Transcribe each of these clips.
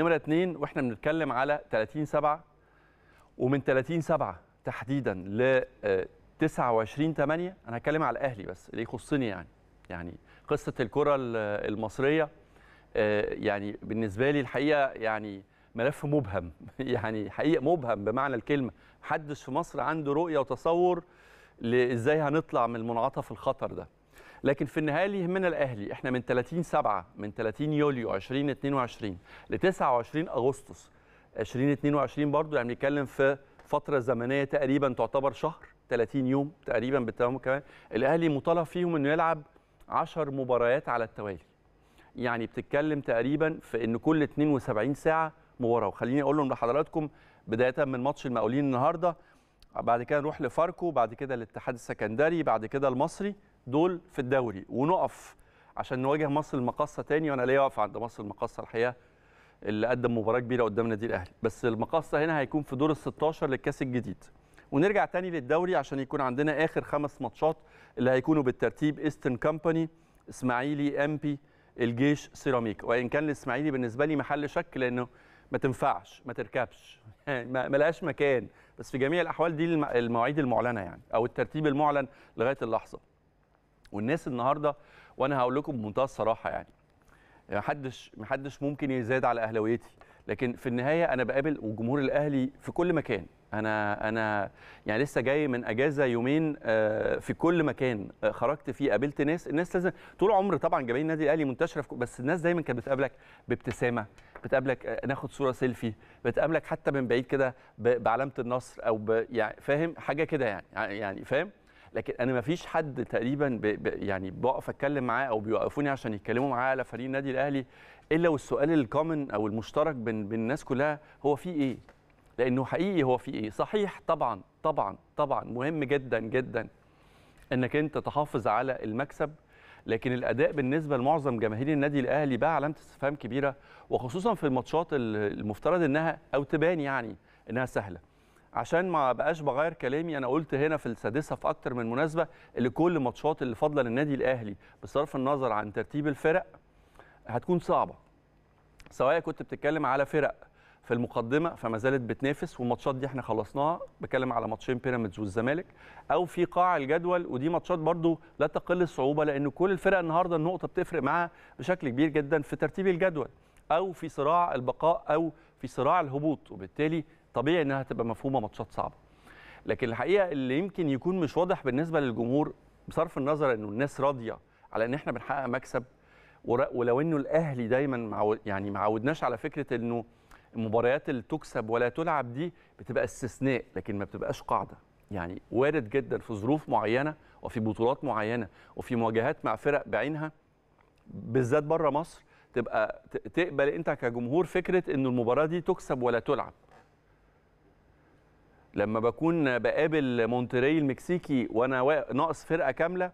نمره اثنين واحنا بنتكلم على 30 7 ومن 30 7 تحديدا ل 29 آه، 8 انا هتكلم على الاهلي بس اللي يخصني يعني يعني قصه الكره المصريه آه، يعني بالنسبه لي الحقيقه يعني ملف مبهم يعني حقيقه مبهم بمعنى الكلمه محدش في مصر عنده رؤيه وتصور لازاي هنطلع من المنعطف الخطر ده لكن في النهايه اللي يهمنا الاهلي احنا من 30 7 من 30 يوليو 2022 ل 29 اغسطس 2022 برضو يعني بنتكلم في فتره زمنيه تقريبا تعتبر شهر 30 يوم تقريبا بالتمام كمان الاهلي مطالب فيهم انه يلعب 10 مباريات على التوالي يعني بتتكلم تقريبا في ان كل 72 ساعه مباراه وخليني اقول لهم لحضراتكم بدايه من ماتش المقاولين النهارده بعد كده نروح لفاركو بعد كده الاتحاد السكندري بعد كده المصري دول في الدوري ونقف عشان نواجه مصر المقاصه تاني وانا ليا واقف عند مصر المقاصه الحقيقه اللي قدم مباراه كبيره قدام النادي الاهلي بس المقاصه هنا هيكون في دور ال 16 للكاس الجديد ونرجع تاني للدوري عشان يكون عندنا اخر خمس ماتشات اللي هيكونوا بالترتيب ايسترن كامباني اسماعيلي امبي الجيش سيراميك وان كان الاسماعيلي بالنسبه لي محل شك لانه ما تنفعش ما تركبش يعني ما لهاش مكان بس في جميع الاحوال دي المواعيد المعلنه يعني او الترتيب المعلن لغايه اللحظه والناس النهارده وانا هقول لكم بمنتهى الصراحه يعني محدش محدش ممكن يزاد على اهلاويتي لكن في النهايه انا بقابل وجمهور الاهلي في كل مكان انا انا يعني لسه جاي من اجازه يومين آه، في كل مكان آه، خرجت فيه قابلت ناس الناس لازم طول عمر طبعا جماهير النادي الاهلي منتشره في بس الناس دايما كانت بتقابلك بابتسامه بتقابلك آه، ناخد صوره سيلفي بتقابلك حتى من بعيد كده بعلامه النصر او يعني فاهم حاجه كده يعني يعني فاهم لكن انا ما فيش حد تقريبا ب... ب... يعني بقف اتكلم معاه او بيوقفوني عشان يتكلموا معاه على فريق النادي الاهلي الا والسؤال الكومن او المشترك بين بين الناس كلها هو في ايه؟ لانه حقيقي هو في ايه؟ صحيح طبعا طبعا طبعا مهم جدا جدا انك انت تحافظ على المكسب لكن الاداء بالنسبه لمعظم جماهير النادي الاهلي بقى علامه استفهام كبيره وخصوصا في الماتشات المفترض انها او تبان يعني انها سهله عشان ما بقاش بغير كلامي انا قلت هنا في السادسه في اكتر من مناسبه كل ماتشات اللي فاضله للنادي الاهلي بصرف النظر عن ترتيب الفرق هتكون صعبه سواء كنت بتتكلم على فرق في المقدمه فما زالت بتنافس والماتشات دي احنا خلصناها بتكلم على ماتشين بيراميدز والزمالك او في قاع الجدول ودي ماتشات برضو لا تقل الصعوبه لان كل الفرق النهارده النقطه بتفرق معاها بشكل كبير جدا في ترتيب الجدول او في صراع البقاء او في صراع الهبوط وبالتالي طبيعي انها تبقى مفهومه ماتشات صعبه لكن الحقيقه اللي يمكن يكون مش واضح بالنسبه للجمهور بصرف النظر انه الناس راضيه على ان احنا بنحقق مكسب ولو انه الاهلي دايما يعني ما عودناش على فكره انه المباريات اللي تكسب ولا تلعب دي بتبقى استثناء لكن ما بتبقاش قاعده يعني وارد جدا في ظروف معينه وفي بطولات معينه وفي مواجهات مع فرق بعينها بالذات بره مصر تبقى تقبل انت كجمهور فكره ان المباراه دي تكسب ولا تلعب لما بكون بقابل مونتري المكسيكي وانا ناقص فرقه كامله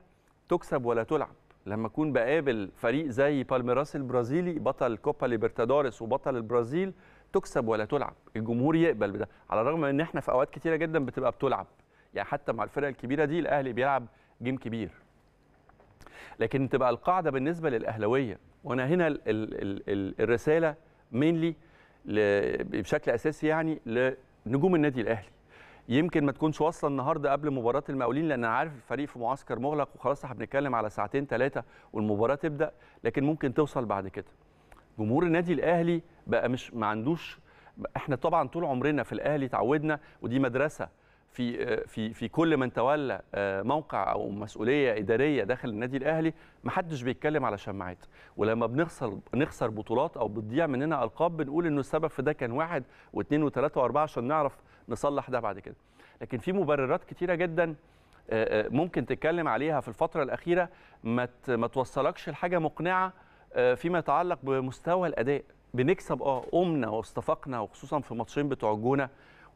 تكسب ولا تلعب لما اكون بقابل فريق زي بالميراس البرازيلي بطل كوبا ليبرتادوريس وبطل البرازيل تكسب ولا تلعب الجمهور يقبل بده على الرغم ان احنا في اوقات كتيره جدا بتبقى بتلعب يعني حتى مع الفرقه الكبيره دي الاهلي بيلعب جيم كبير لكن تبقى القاعده بالنسبه للاهلاويه وانا هنا الـ الـ الـ الرساله مينلي بشكل اساسي يعني لنجوم النادي الاهلي يمكن ما تكونش واصله النهارده قبل مباراه المقاولين لان انا عارف الفريق في معسكر مغلق وخلاص احنا بنتكلم على ساعتين ثلاثه والمباراه تبدا لكن ممكن توصل بعد كده جمهور النادي الاهلي بقى مش ما عندوش احنا طبعا طول عمرنا في الاهلي تعودنا ودي مدرسه في آه، في في كل من تولى آه، موقع او مسؤوليه اداريه داخل النادي الاهلي ما حدش بيتكلم على شماعات ولما بنخسر نخسر بطولات او بتضيع مننا القاب بنقول انه السبب في ده كان واحد واثنين وثلاثه واربعه عشان نعرف نصلح ده بعد كده لكن في مبررات كتيره جدا آه، ممكن تتكلم عليها في الفتره الاخيره ما ما توصلكش لحاجه مقنعه فيما يتعلق بمستوى الاداء بنكسب اه قمنا واستفقنا وخصوصا في ماتشين بتوع الجونه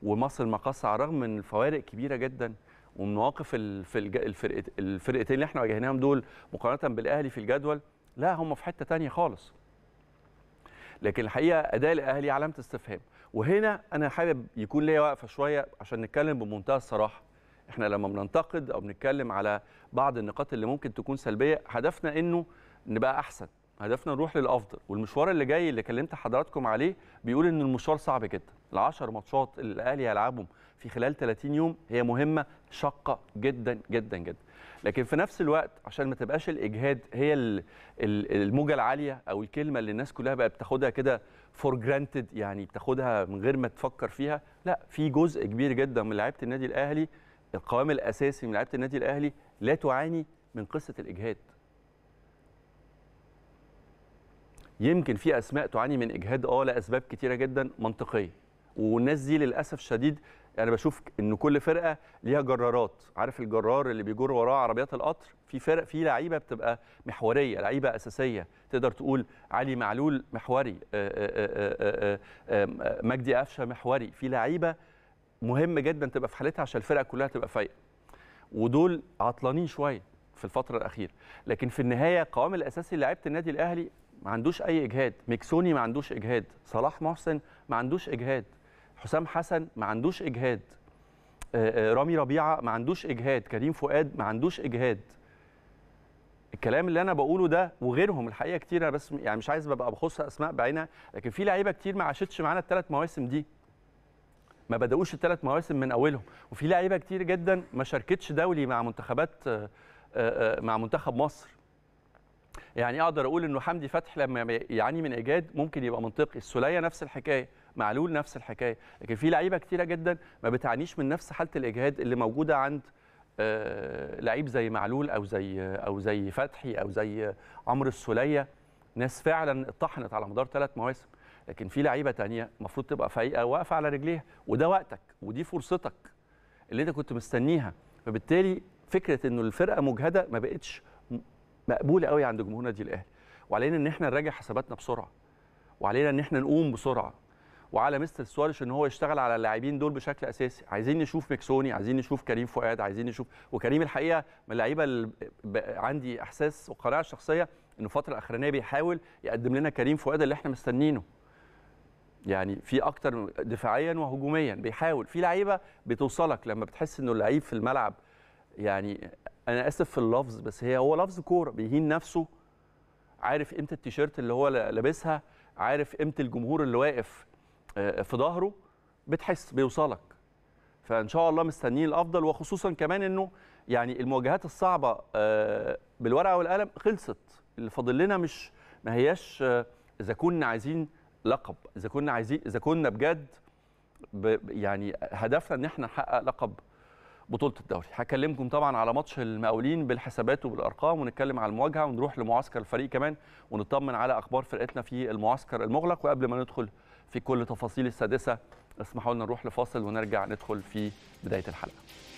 ومصر مقاصة على الرغم من الفوارق كبيره جدا ومن مواقف الفرقتين اللي احنا واجهناهم دول مقارنه بالاهلي في الجدول لا هم في حته ثانيه خالص لكن الحقيقه اداء الاهلي علامه استفهام وهنا انا حابب يكون ليا وقفه شويه عشان نتكلم بمنتهى الصراحه احنا لما بننتقد او بنتكلم على بعض النقاط اللي ممكن تكون سلبيه هدفنا انه نبقى احسن هدفنا نروح للافضل والمشوار اللي جاي اللي كلمت حضراتكم عليه بيقول ان المشوار صعب جدا ال10 ماتشات اللي الاهلي هيلعبهم في خلال 30 يوم هي مهمه شاقه جدا جدا جدا لكن في نفس الوقت عشان ما تبقاش الاجهاد هي الموجه العاليه او الكلمه اللي الناس كلها بقى بتاخدها كده فور جرانتد يعني بتاخدها من غير ما تفكر فيها لا في جزء كبير جدا من لعيبه النادي الاهلي القوام الاساسي من لعيبه النادي الاهلي لا تعاني من قصه الاجهاد يمكن في اسماء تعاني من اجهاد اه لاسباب كتيره جدا منطقيه والناس دي للاسف شديد انا بشوف ان كل فرقه ليها جرارات عارف الجرار اللي بيجر وراه عربيات القطر في فرق في لعيبه بتبقى محوريه لعيبه اساسيه تقدر تقول علي معلول محوري آه، آه، آه، مجدي قفشه محوري في لعيبه مهم جدا تبقى في حالتها عشان الفرقه كلها تبقى فايقه ودول عطلانين شويه في الفتره الاخيره لكن في النهايه قوام الاساسي لعيبه النادي الاهلي ما عندوش اي اجهاد مكسوني ما عندوش اجهاد صلاح محسن ما عندوش اجهاد حسام حسن ما عندوش اجهاد آه، آه، رامي ربيعه ما عندوش اجهاد كريم فؤاد ما عندوش اجهاد الكلام اللي انا بقوله ده وغيرهم الحقيقه كتير انا بس يعني مش عايز ببقى بخص اسماء بعينها لكن في لعيبه كتير ما عاشتش معانا الثلاث مواسم دي ما بداوش الثلاث مواسم من اولهم وفي لعيبه كتير جدا ما شاركتش دولي مع منتخبات آه، مع منتخب مصر يعني اقدر اقول انه حمدي فتح لما يعاني من ايجاد ممكن يبقى منطقي السوليه نفس الحكايه معلول نفس الحكايه لكن في لعيبه كتيره جدا ما بتعانيش من نفس حاله الاجهاد اللي موجوده عند آه، لعيب زي معلول او زي او زي فتحي او زي عمرو السوليه ناس فعلا اتطحنت على مدار ثلاث مواسم لكن في لعيبه تانية المفروض تبقى فايقه واقفه على رجليها وده وقتك ودي فرصتك اللي انت كنت مستنيها فبالتالي فكره انه الفرقه مجهده ما بقتش مقبوله قوي عند جمهور نادي الاهلي وعلينا ان احنا نراجع حساباتنا بسرعه وعلينا ان احنا نقوم بسرعه وعلى مستر سواريش ان هو يشتغل على اللاعبين دول بشكل اساسي عايزين نشوف مكسوني عايزين نشوف كريم فؤاد عايزين نشوف وكريم الحقيقه من اللعيبه اللي عندي احساس وقناعه شخصيه انه الفتره الاخرانيه بيحاول يقدم لنا كريم فؤاد اللي احنا مستنينه يعني في اكتر دفاعيا وهجوميا بيحاول في لعيبه بتوصلك لما بتحس انه اللعيب في الملعب يعني انا اسف في اللفظ بس هي هو لفظ كوره بيهين نفسه عارف قيمه التيشيرت اللي هو لابسها عارف قيمه الجمهور اللي واقف آه، في ظهره بتحس بيوصلك فان شاء الله مستنيين الافضل وخصوصا كمان انه يعني المواجهات الصعبه آه، بالورقه والقلم خلصت اللي فاضل لنا مش ما هياش آه، اذا كنا عايزين لقب اذا كنا عايزين اذا كنا بجد يعني هدفنا ان احنا نحقق لقب بطوله الدوري هكلمكم طبعا على ماتش المقاولين بالحسابات وبالارقام ونتكلم على المواجهه ونروح لمعسكر الفريق كمان ونطمن على اخبار فرقتنا في المعسكر المغلق وقبل ما ندخل في كل تفاصيل السادسه اسمحوا لنا نروح لفاصل ونرجع ندخل في بدايه الحلقه